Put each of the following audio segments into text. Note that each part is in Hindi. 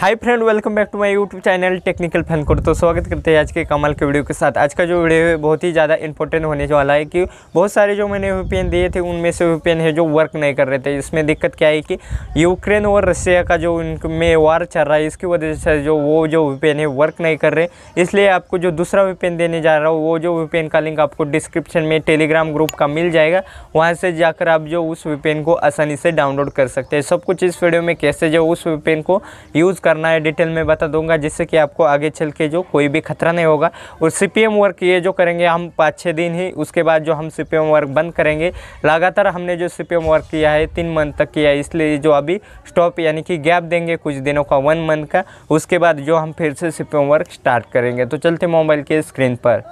hi friend welcome back to my YouTube channel technical fan को तो स्वागत करते हैं आज के कमाल के वीडियो के साथ आज का जो वीडियो है बहुत ही ज़्यादा इंपॉर्टेंट होने वाला है कि बहुत सारे जो मैंने वीपीएन दिए थे उनमें से वीपीएन है जो वर्क नहीं कर रहे थे इसमें दिक्कत क्या है कि यूक्रेन और रशिया का जो उनमें वार चल रहा है इसकी वजह से जो वो जो वीपीएन है वर्क नहीं कर रहे इसलिए आपको जो दूसरा वीपीएन देने जा रहा हूँ वो जो वीपीएन का लिंक आपको डिस्क्रिप्शन में टेलीग्राम ग्रुप का मिल जाएगा वहाँ से जाकर आप जो उस वीपीएन को आसानी से डाउनलोड कर सकते हैं सब कुछ इस वीडियो में कैसे जो उस वीपीएन को यूज़ कर करना है डिटेल में बता दूंगा जिससे कि आपको आगे चल के जो कोई भी खतरा नहीं होगा और सी वर्क ये जो करेंगे हम पाँच छः दिन ही उसके बाद जो हम सी वर्क बंद करेंगे लगातार हमने जो सी वर्क किया है तीन मंथ तक किया है इसलिए जो अभी स्टॉप यानी कि गैप देंगे कुछ दिनों का वन मंथ का उसके बाद जो हम फिर से सी वर्क स्टार्ट करेंगे तो चलते मोबाइल के स्क्रीन पर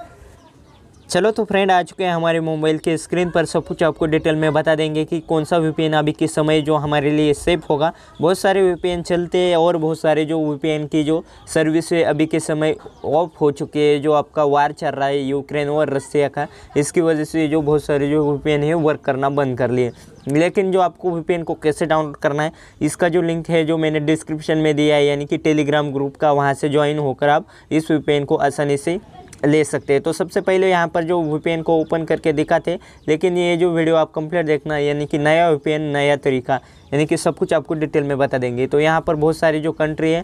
चलो तो फ्रेंड आ चुके हैं हमारे मोबाइल के स्क्रीन पर सब कुछ आपको डिटेल में बता देंगे कि कौन सा वी अभी किस समय जो हमारे लिए सेफ होगा बहुत सारे वी चलते हैं और बहुत सारे जो वी की जो सर्विस है अभी के समय ऑफ हो चुके हैं जो आपका वार चल रहा है यूक्रेन और रसिया का इसकी वजह से जो बहुत सारे जो वी है वर्क करना बंद कर लिए लेकिन जो आपको वी को कैसे डाउनलोड करना है इसका जो लिंक है जो मैंने डिस्क्रिप्शन में दिया है यानी कि टेलीग्राम ग्रुप का वहाँ से ज्वाइन होकर आप इस वी को आसानी से ले सकते हैं तो सबसे पहले यहाँ पर जो वीपीएन को ओपन करके दिखा थे लेकिन ये जो वीडियो आप कंप्लीट देखना यानी कि नया वीपीएन नया तरीका यानी कि सब कुछ आपको डिटेल में बता देंगे तो यहाँ पर बहुत सारी जो कंट्री है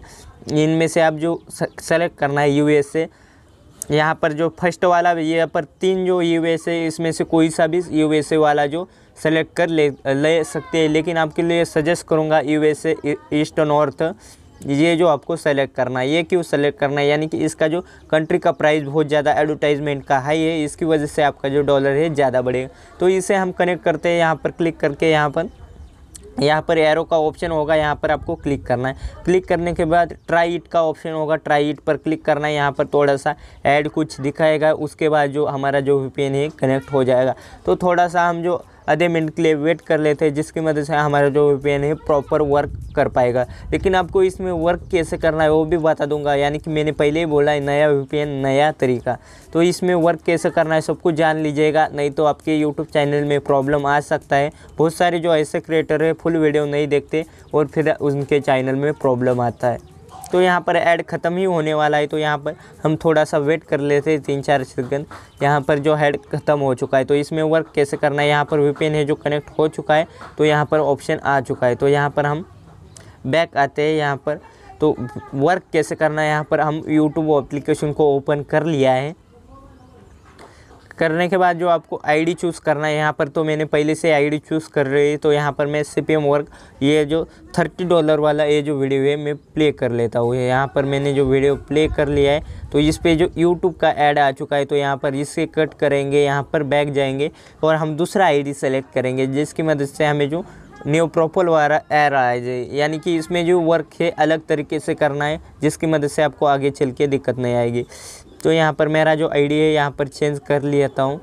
इनमें से आप जो सेलेक्ट करना है यू से यहाँ पर जो फर्स्ट वाला यहाँ पर तीन जो यू एस इसमें से कोई सा भी यू एस ए वाला जो सेलेक्ट कर ले ले सकते हैं लेकिन आपके लिए सजेस्ट करूँगा यू एस ईस्ट नॉर्थ ये जो आपको सेलेक्ट करना है ये क्यों सेलेक्ट करना है यानी कि इसका जो कंट्री का प्राइस बहुत ज़्यादा एडवर्टाइजमेंट का हाई है इसकी वजह से आपका जो डॉलर है ज़्यादा बढ़ेगा तो इसे हम कनेक्ट करते हैं यहाँ पर क्लिक करके यहाँ पर यहाँ पर एरो का ऑप्शन होगा यहाँ पर आपको क्लिक करना है क्लिक करने के बाद ट्राई इट का ऑप्शन होगा ट्राई इट पर क्लिक करना है यहाँ पर थोड़ा सा ऐड कुछ दिखाएगा उसके बाद जो हमारा जो वी है कनेक्ट हो जाएगा तो थोड़ा सा हम जो आधे मिनट के लिए वेट कर लेते हैं जिसकी मदद से हमारा जो वी है प्रॉपर वर्क कर पाएगा लेकिन आपको इसमें वर्क कैसे करना है वो भी बता दूंगा यानी कि मैंने पहले ही बोला है नया वी नया तरीका तो इसमें वर्क कैसे करना है सब कुछ जान लीजिएगा नहीं तो आपके यूट्यूब चैनल में प्रॉब्लम आ सकता है बहुत सारे जो ऐसे क्रिएटर है फुल वीडियो नहीं देखते और फिर उनके चैनल में प्रॉब्लम आता है तो यहाँ पर ऐड ख़त्म ही होने वाला है तो यहाँ पर हम थोड़ा सा वेट कर लेते हैं तीन चार सेकंड यहाँ पर जो हैड ख़त्म हो चुका है तो इसमें वर्क कैसे करना है यहाँ पर वीपीएन है जो कनेक्ट हो चुका है तो यहाँ पर ऑप्शन आ चुका है तो यहाँ पर हम बैक आते हैं यहाँ पर तो वर्क कैसे करना है यहाँ पर हम यूट्यूब एप्लीकेशन को ओपन कर लिया है करने के बाद जो आपको आईडी चूज़ करना है यहाँ पर तो मैंने पहले से आईडी चूज़ कर रही है तो यहाँ पर मैं सी वर्क ये जो थर्टी डॉलर वाला ये जो वीडियो है मैं प्ले कर लेता हूँ यहाँ पर मैंने जो वीडियो प्ले कर लिया है तो इस पर जो यूट्यूब का ऐड आ चुका है तो यहाँ पर इसे कट करेंगे यहाँ पर बैक जाएंगे और हम दूसरा आई सेलेक्ट करेंगे जिसकी मदद से हमें जो न्यू प्रोपल वाला एर आ जाए यानी कि इसमें जो वर्क है अलग तरीके से करना है जिसकी मदद से आपको आगे चल के दिक्कत नहीं आएगी तो यहाँ पर मेरा जो आईडी है यहाँ पर चेंज कर लेता हूँ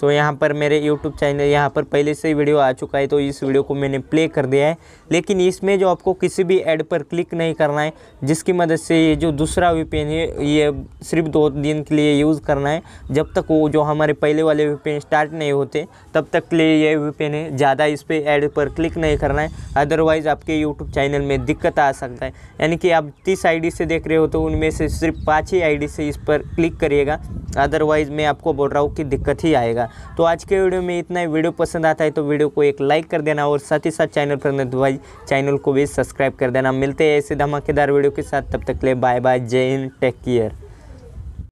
तो यहाँ पर मेरे YouTube चैनल यहाँ पर पहले से ही वीडियो आ चुका है तो इस वीडियो को मैंने प्ले कर दिया है लेकिन इसमें जो आपको किसी भी ऐड पर क्लिक नहीं करना है जिसकी मदद से ये जो दूसरा वीपेन है ये सिर्फ दो दिन के लिए यूज़ करना है जब तक वो जो हमारे पहले वाले वीपेन स्टार्ट नहीं होते तब तक के लिए ये वीपेन है ज़्यादा इस पर ऐड पर क्लिक नहीं करना है अदरवाइज़ आपके यूट्यूब चैनल में दिक्कत आ सकता है यानी कि आप तीस आई से देख रहे हो तो उनमें से सिर्फ पाँच ही आई से इस पर क्लिक करिएगा अदरवाइज़ मैं आपको बोल रहा हूँ कि दिक्कत ही आएगा तो आज के वीडियो में इतना ही वीडियो पसंद आता है तो वीडियो को एक लाइक कर देना और साथ ही साथ चैनल पर नाइज चैनल को भी सब्सक्राइब कर देना मिलते हैं ऐसे धमाकेदार वीडियो के साथ तब तक ले बाय बाय जय हिंद टेक केयर